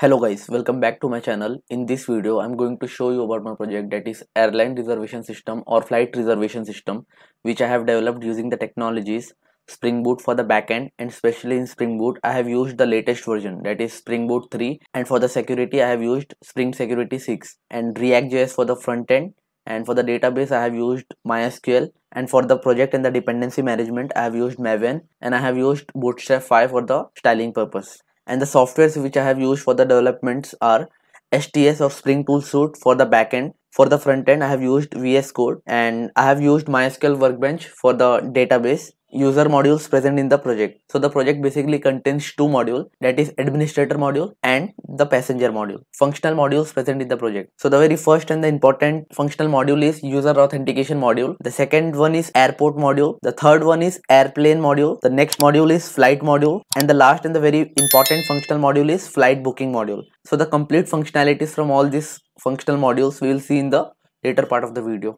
hello guys welcome back to my channel in this video i'm going to show you about my project that is airline reservation system or flight reservation system which i have developed using the technologies spring boot for the backend and especially in spring boot i have used the latest version that is spring boot 3 and for the security i have used spring security 6 and react.js for the front end and for the database i have used mysql and for the project and the dependency management i have used maven and i have used bootstrap 5 for the styling purpose and the softwares which I have used for the developments are STS or Spring Tool Suite for the backend. For the frontend, I have used VS Code and I have used MySQL Workbench for the database user modules present in the project. So the project basically contains two modules that is administrator module and the passenger module. Functional modules present in the project. So the very first and the important functional module is user authentication module. The second one is airport module. The third one is airplane module. The next module is flight module and the last and the very important functional module is flight booking module. So the complete functionalities from all these functional modules we will see in the later part of the video.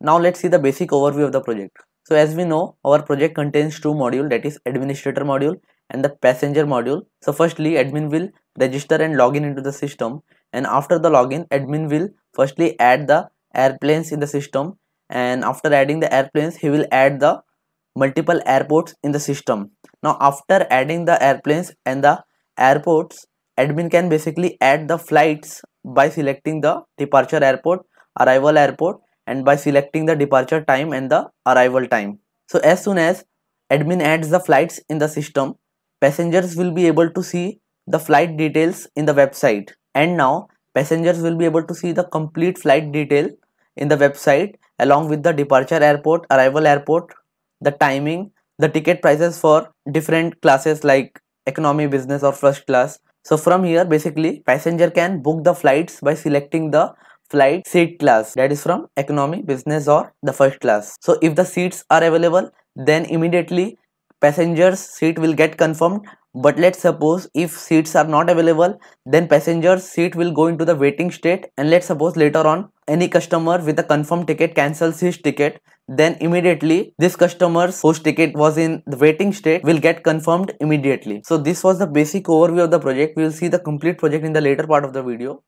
Now let's see the basic overview of the project. So as we know, our project contains two modules that is administrator module and the passenger module. So firstly, admin will register and login into the system and after the login, admin will firstly add the airplanes in the system and after adding the airplanes, he will add the multiple airports in the system. Now after adding the airplanes and the airports, admin can basically add the flights by selecting the departure airport, arrival airport and by selecting the departure time and the arrival time. So as soon as admin adds the flights in the system, passengers will be able to see the flight details in the website. And now passengers will be able to see the complete flight detail in the website along with the departure airport, arrival airport, the timing, the ticket prices for different classes like economy, business or first class. So from here basically passenger can book the flights by selecting the flight seat class that is from economy business or the first class so if the seats are available then immediately passengers seat will get confirmed but let's suppose if seats are not available then passenger seat will go into the waiting state and let's suppose later on any customer with a confirmed ticket cancels his ticket then immediately this customer's host ticket was in the waiting state will get confirmed immediately so this was the basic overview of the project we will see the complete project in the later part of the video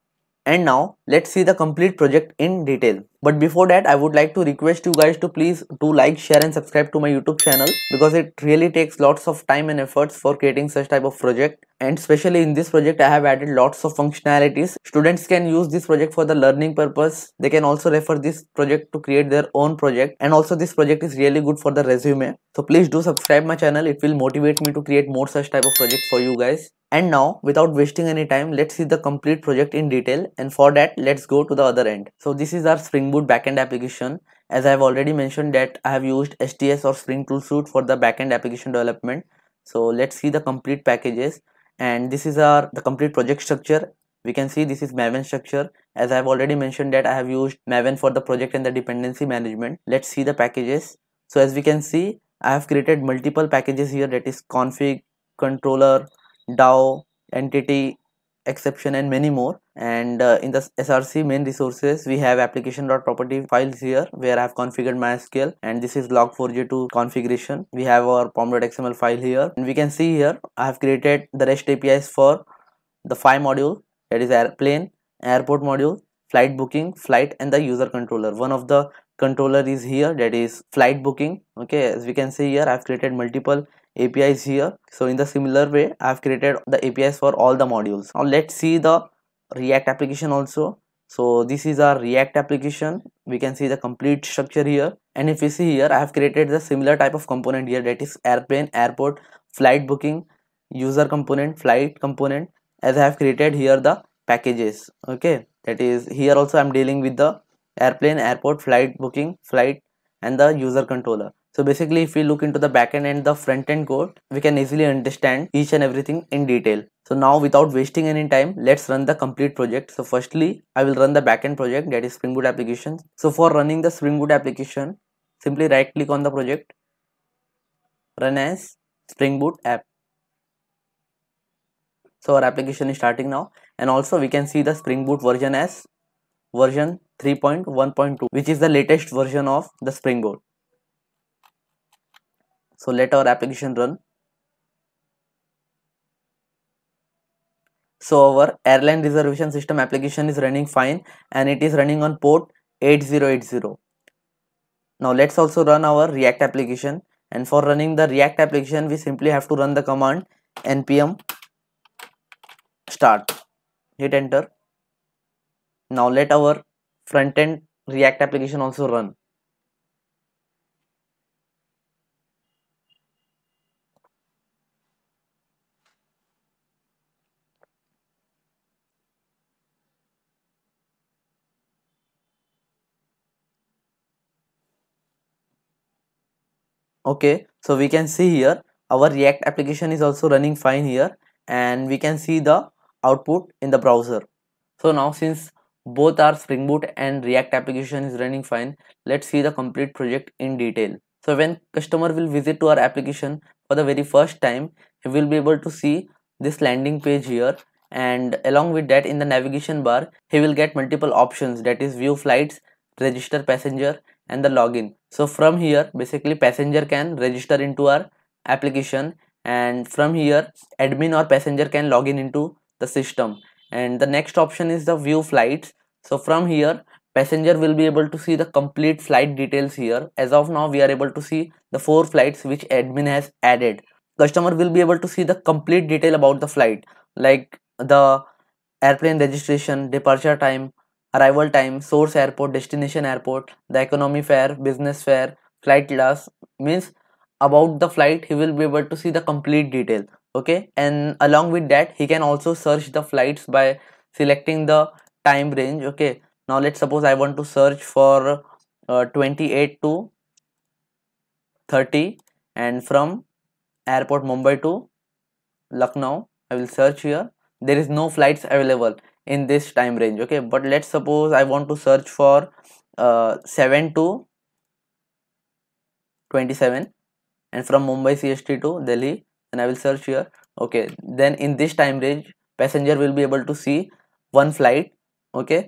and now let's see the complete project in detail but before that i would like to request you guys to please do like share and subscribe to my youtube channel because it really takes lots of time and efforts for creating such type of project and especially in this project i have added lots of functionalities students can use this project for the learning purpose they can also refer this project to create their own project and also this project is really good for the resume so please do subscribe my channel it will motivate me to create more such type of project for you guys and now without wasting any time let's see the complete project in detail and for that let's go to the other end so this is our spring Boot backend application. As I have already mentioned that I have used STS or Spring Tool Suite for the backend application development. So let's see the complete packages and this is our the complete project structure. We can see this is Maven structure. As I have already mentioned that I have used Maven for the project and the dependency management. Let's see the packages. So as we can see, I have created multiple packages here that is config, controller, DAO, entity, exception and many more and uh, in the src main resources we have application.property files here where i have configured mysql and this is log4j2 configuration we have our pom.xml file here and we can see here i have created the rest apis for the five module that is airplane airport module flight booking flight and the user controller one of the controller is here that is flight booking okay as we can see here i've created multiple apis here so in the similar way i've created the apis for all the modules now let's see the react application also so this is our react application we can see the complete structure here and if we see here i have created the similar type of component here that is airplane airport flight booking user component flight component as i have created here the packages okay that is here also i'm dealing with the airplane airport flight booking flight and the user controller so basically if we look into the backend and the front end code, we can easily understand each and everything in detail. So now without wasting any time, let's run the complete project. So firstly, I will run the backend project that is Spring Boot application. So for running the Spring Boot application, simply right click on the project, run as Spring Boot app. So our application is starting now and also we can see the Spring Boot version as version 3.1.2 which is the latest version of the Spring Boot so let our application run so our airline reservation system application is running fine and it is running on port 8080 now let's also run our react application and for running the react application we simply have to run the command npm start hit enter now let our front end react application also run okay so we can see here our react application is also running fine here and we can see the output in the browser so now since both our spring boot and react application is running fine let's see the complete project in detail so when customer will visit to our application for the very first time he will be able to see this landing page here and along with that in the navigation bar he will get multiple options that is view flights register passenger and the login so from here basically passenger can register into our application and from here admin or passenger can log in into the system and the next option is the view flights so from here passenger will be able to see the complete flight details here as of now we are able to see the four flights which admin has added customer will be able to see the complete detail about the flight like the airplane registration departure time arrival time, source airport, destination airport, the economy fare, business fare, flight class means about the flight he will be able to see the complete detail okay and along with that he can also search the flights by selecting the time range okay now let's suppose I want to search for uh, 28 to 30 and from airport Mumbai to Lucknow I will search here there is no flights available in this time range okay but let's suppose i want to search for uh, 7 to 27 and from mumbai cst to delhi and i will search here okay then in this time range passenger will be able to see one flight okay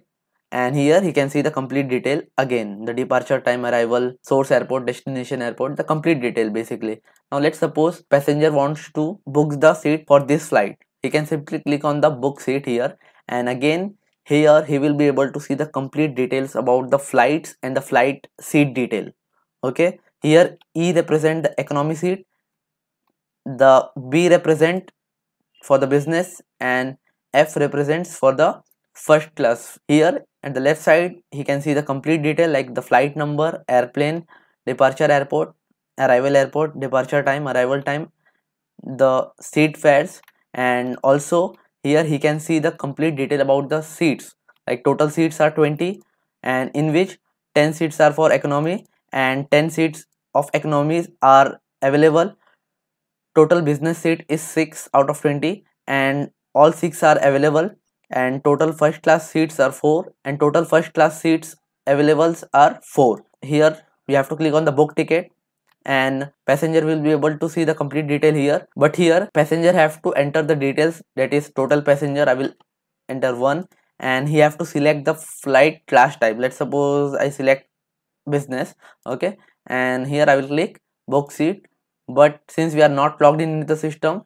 and here he can see the complete detail again the departure time arrival source airport destination airport the complete detail basically now let's suppose passenger wants to book the seat for this flight he can simply click on the book seat here and again here he will be able to see the complete details about the flights and the flight seat detail okay here E represent the economy seat the B represent for the business and F represents for the first class here at the left side he can see the complete detail like the flight number airplane departure airport arrival airport departure time arrival time the seat fares and also here he can see the complete detail about the seats like total seats are 20 and in which 10 seats are for economy and 10 seats of economies are available total business seat is 6 out of 20 and all 6 are available and total first class seats are 4 and total first class seats availables are 4 here we have to click on the book ticket and passenger will be able to see the complete detail here but here passenger have to enter the details that is total passenger i will enter one and he have to select the flight class type let's suppose i select business okay and here i will click book seat but since we are not logged in the system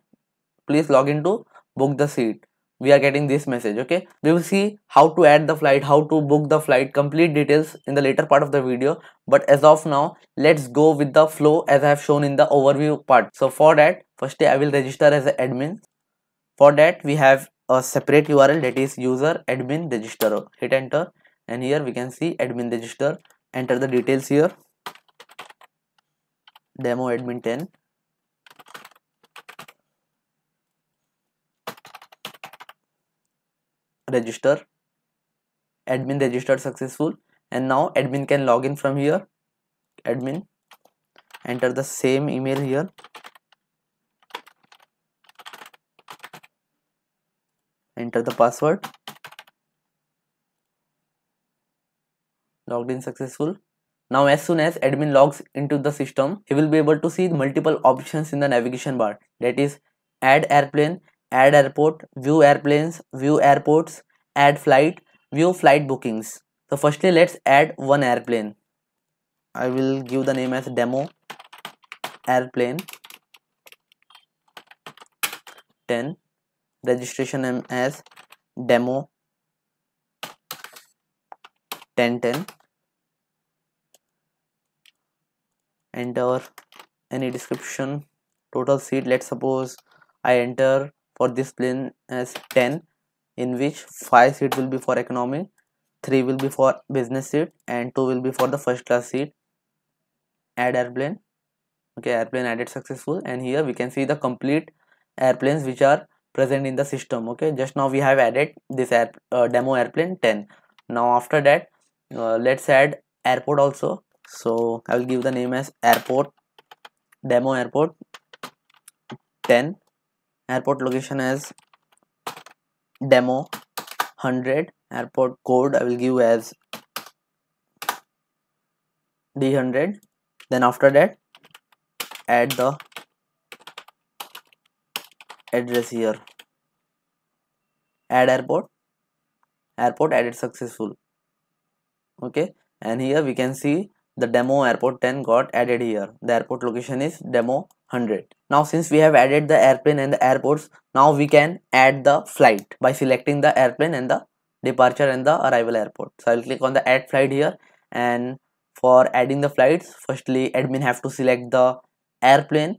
please log into book the seat we are getting this message okay we will see how to add the flight how to book the flight complete details in the later part of the video but as of now let's go with the flow as i have shown in the overview part so for that first i will register as an admin for that we have a separate url that is user admin register hit enter and here we can see admin register enter the details here demo admin 10 register admin registered successful and now admin can log in from here admin enter the same email here enter the password logged in successful now as soon as admin logs into the system he will be able to see multiple options in the navigation bar that is add airplane add airport, view airplanes, view airports, add flight, view flight bookings. So firstly let's add one airplane. I will give the name as demo airplane 10 registration name as demo 1010 enter any description total seat let's suppose I enter for this plane as 10 in which 5 seat will be for economy 3 will be for business seat and 2 will be for the first class seat add airplane okay airplane added successful and here we can see the complete airplanes which are present in the system okay just now we have added this air, uh, demo airplane 10 now after that uh, let's add airport also so i will give the name as airport demo airport 10 airport location as demo 100 airport code I will give as D100 then after that add the address here add airport airport added successful okay and here we can see the demo airport 10 got added here the airport location is demo 100 now since we have added the airplane and the airports now we can add the flight by selecting the airplane and the departure and the arrival airport so i'll click on the add flight here and for adding the flights firstly admin have to select the airplane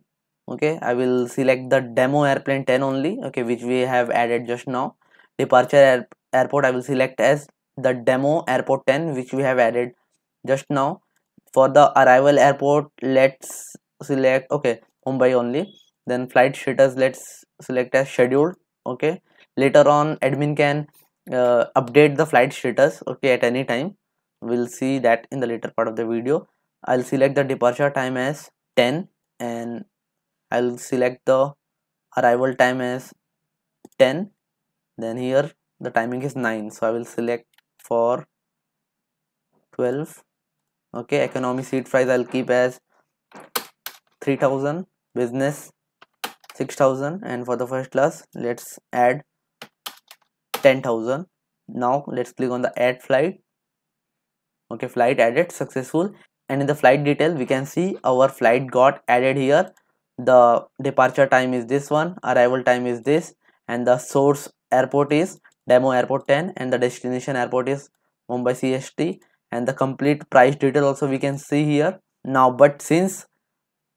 okay i will select the demo airplane 10 only okay which we have added just now departure air airport i will select as the demo airport 10 which we have added just now for the arrival airport let's select okay Mumbai only then flight status let's select as scheduled okay later on admin can uh, update the flight status okay at any time we'll see that in the later part of the video I'll select the departure time as 10 and I'll select the arrival time as 10 then here the timing is 9 so I will select for 12 okay economy seat price I'll keep as 3000 business 6000 and for the first class let's add 10000 now let's click on the add flight okay flight added successful and in the flight detail we can see our flight got added here the departure time is this one arrival time is this and the source airport is demo airport 10 and the destination airport is mumbai cst and the complete price detail also we can see here now but since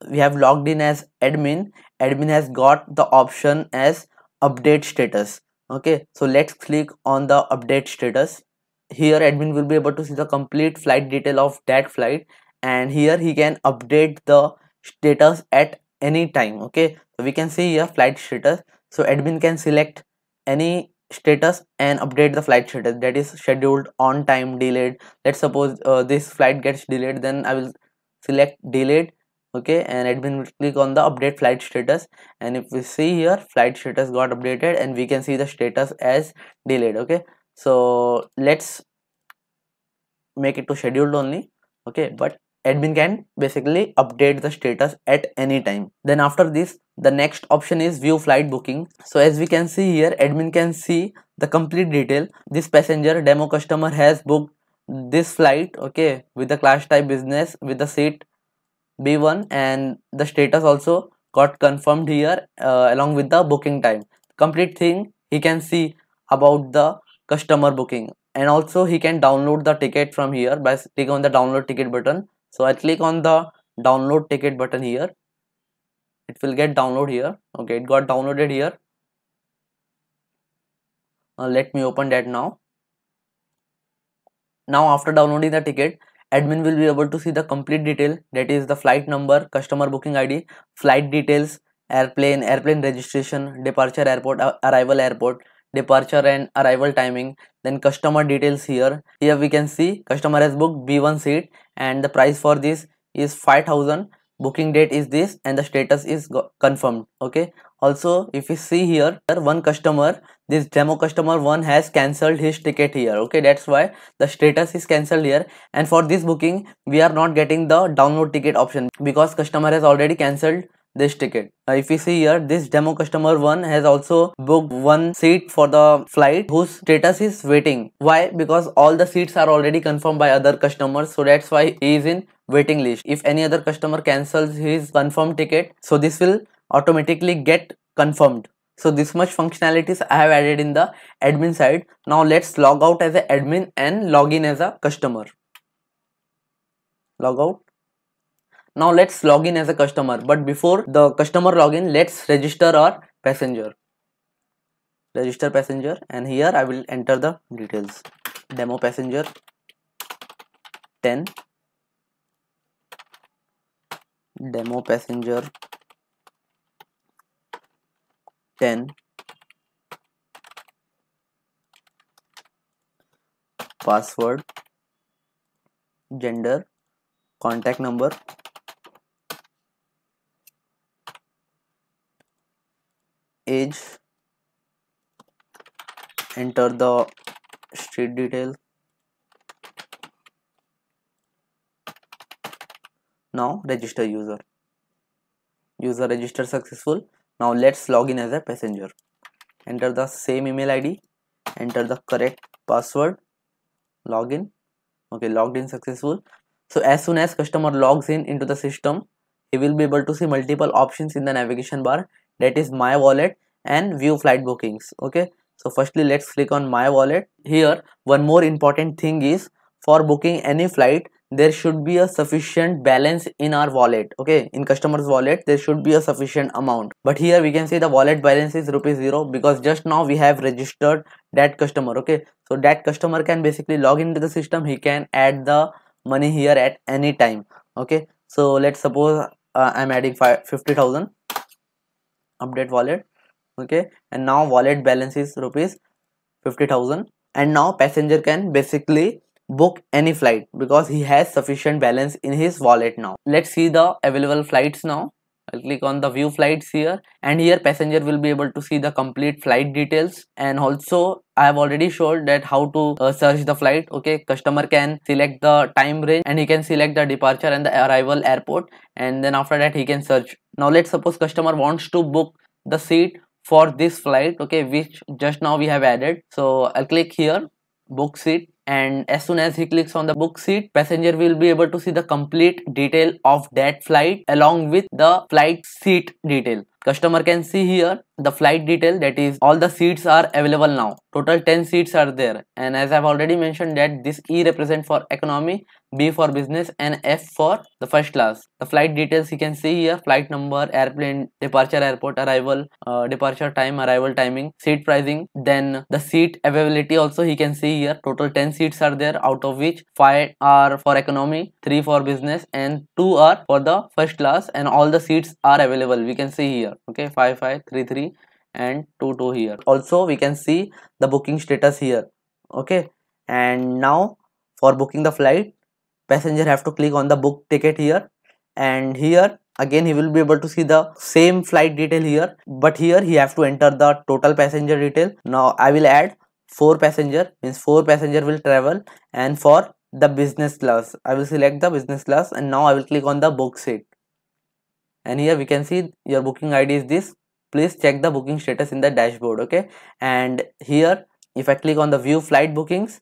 we have logged in as admin admin has got the option as update status okay so let's click on the update status here admin will be able to see the complete flight detail of that flight and here he can update the status at any time okay so we can see here flight status so admin can select any status and update the flight status that is scheduled on time delayed let's suppose uh, this flight gets delayed then i will select delayed okay and admin will click on the update flight status and if we see here flight status got updated and we can see the status as delayed okay so let's make it to scheduled only okay but admin can basically update the status at any time then after this the next option is view flight booking so as we can see here admin can see the complete detail this passenger demo customer has booked this flight okay with the class type business with the seat b1 and the status also got confirmed here uh, along with the booking time complete thing he can see about the customer booking and also he can download the ticket from here by clicking on the download ticket button so i click on the download ticket button here it will get download here okay it got downloaded here uh, let me open that now now after downloading the ticket admin will be able to see the complete detail that is the flight number, customer booking ID, flight details, airplane, airplane registration, departure airport, arrival airport, departure and arrival timing then customer details here here we can see customer has booked b1 seat and the price for this is 5000 booking date is this and the status is confirmed okay also if you see here one customer this demo customer one has cancelled his ticket here okay that's why the status is cancelled here and for this booking we are not getting the download ticket option because customer has already cancelled this ticket Now, if you see here this demo customer 1 has also booked one seat for the flight whose status is waiting why because all the seats are already confirmed by other customers so that's why he is in waiting list if any other customer cancels his confirmed ticket so this will automatically get confirmed so this much functionalities i have added in the admin side now let's log out as an admin and log in as a customer log out now let's log in as a customer but before the customer login let's register our passenger. Register passenger and here I will enter the details. Demo passenger 10 demo passenger 10 password gender contact number age enter the street detail now register user user register successful now let's log in as a passenger enter the same email id enter the correct password login okay logged in successful so as soon as customer logs in into the system he will be able to see multiple options in the navigation bar that is my wallet and view flight bookings okay so firstly let's click on my wallet here one more important thing is for booking any flight there should be a sufficient balance in our wallet okay in customer's wallet there should be a sufficient amount but here we can see the wallet balance is rupees 0 because just now we have registered that customer okay so that customer can basically log into the system he can add the money here at any time okay so let's suppose uh, i'm adding 50000 update wallet okay and now wallet balance is rupees 50000 and now passenger can basically book any flight because he has sufficient balance in his wallet now let's see the available flights now I'll click on the view flights here and here passenger will be able to see the complete flight details and also I have already showed that how to uh, search the flight okay customer can select the time range and he can select the departure and the arrival airport and then after that he can search now let's suppose customer wants to book the seat for this flight okay which just now we have added so I'll click here book seat and as soon as he clicks on the book seat passenger will be able to see the complete detail of that flight along with the flight seat detail customer can see here the flight detail that is all the seats are available now total 10 seats are there and as i've already mentioned that this e represent for economy b for business and f for the first class the flight details you can see here flight number airplane departure airport arrival uh, departure time arrival timing seat pricing then the seat availability also you can see here total 10 seats are there out of which 5 are for economy 3 for business and 2 are for the first class and all the seats are available we can see here here okay 5533 and 22 here also we can see the booking status here okay and now for booking the flight passenger have to click on the book ticket here and here again he will be able to see the same flight detail here but here he have to enter the total passenger detail now i will add four passenger means four passenger will travel and for the business class i will select the business class and now i will click on the book seat and here we can see your booking id is this please check the booking status in the dashboard okay and here if i click on the view flight bookings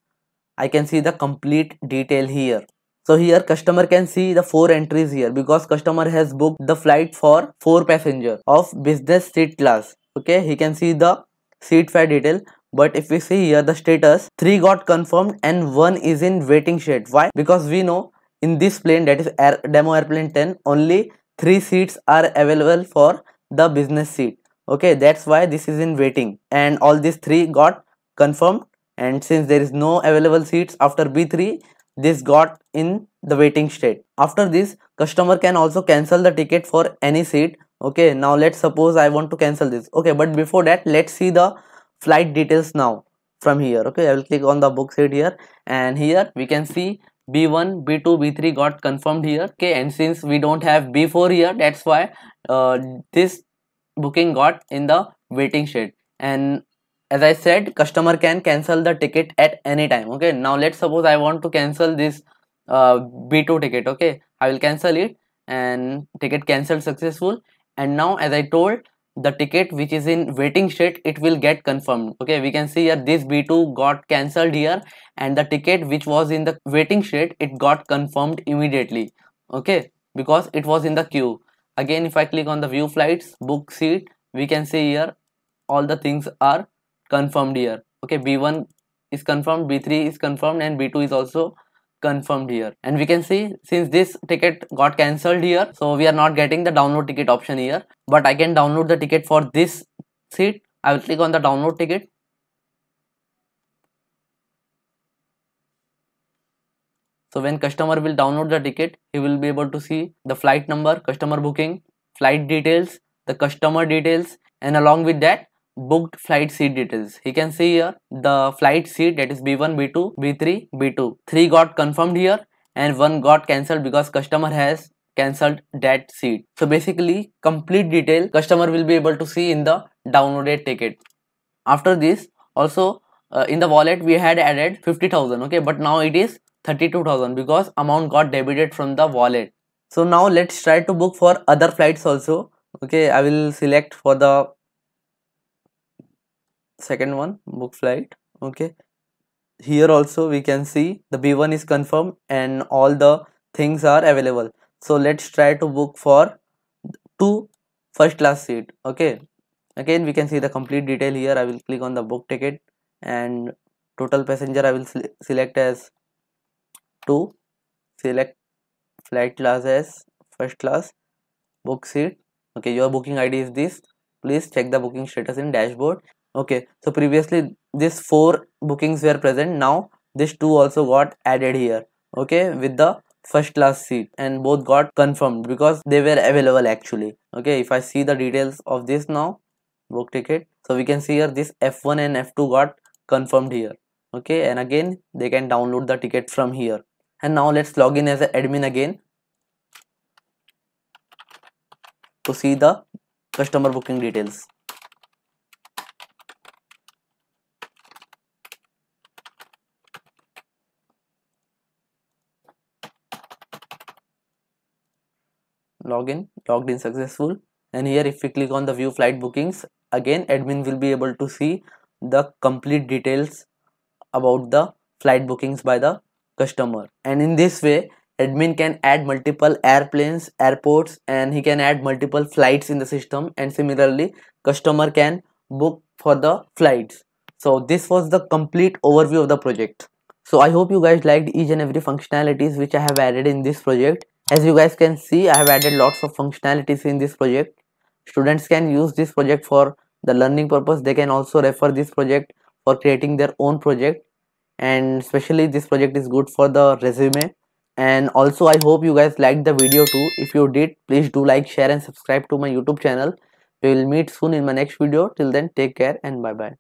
i can see the complete detail here so here customer can see the four entries here because customer has booked the flight for four passenger of business seat class okay he can see the seat fare detail but if we see here the status three got confirmed and one is in waiting state why because we know in this plane that is air, demo airplane 10 only three seats are available for the business seat okay that's why this is in waiting and all these three got confirmed and since there is no available seats after b3 this got in the waiting state after this customer can also cancel the ticket for any seat okay now let's suppose i want to cancel this okay but before that let's see the flight details now from here okay i will click on the book seat here and here we can see B1, B2, B3 got confirmed here. Okay, and since we don't have B4 here, that's why uh, this booking got in the waiting shed. And as I said, customer can cancel the ticket at any time. Okay, now let's suppose I want to cancel this uh, B2 ticket. Okay, I will cancel it and ticket cancelled successful. And now, as I told, the ticket which is in waiting state it will get confirmed okay we can see here this b2 got cancelled here and the ticket which was in the waiting state it got confirmed immediately okay because it was in the queue again if i click on the view flights book seat we can see here all the things are confirmed here okay b1 is confirmed b3 is confirmed and b2 is also confirmed here and we can see since this ticket got cancelled here so we are not getting the download ticket option here but I can download the ticket for this seat I will click on the download ticket so when customer will download the ticket he will be able to see the flight number customer booking flight details the customer details and along with that booked flight seat details. You can see here the flight seat that is B1, B2, B3, B2. 3 got confirmed here and 1 got cancelled because customer has cancelled that seat. So basically complete detail customer will be able to see in the downloaded ticket. After this also uh, in the wallet we had added 50,000 okay but now it is 32,000 because amount got debited from the wallet. So now let's try to book for other flights also okay I will select for the second one book flight okay here also we can see the b1 is confirmed and all the things are available so let's try to book for two first class seat okay again we can see the complete detail here i will click on the book ticket and total passenger i will select as two select flight class as first class book seat okay your booking id is this please check the booking status in dashboard okay so previously this four bookings were present now this two also got added here okay with the first class seat and both got confirmed because they were available actually okay if i see the details of this now book ticket so we can see here this f1 and f2 got confirmed here okay and again they can download the ticket from here and now let's log in as an admin again to see the customer booking details login logged in successful and here if we click on the view flight bookings again admin will be able to see the complete details about the flight bookings by the customer and in this way admin can add multiple airplanes airports and he can add multiple flights in the system and similarly customer can book for the flights so this was the complete overview of the project so i hope you guys liked each and every functionalities which i have added in this project as you guys can see, I have added lots of functionalities in this project. Students can use this project for the learning purpose. They can also refer this project for creating their own project. And especially this project is good for the resume. And also I hope you guys liked the video too. If you did, please do like, share and subscribe to my YouTube channel. We will meet soon in my next video. Till then, take care and bye-bye.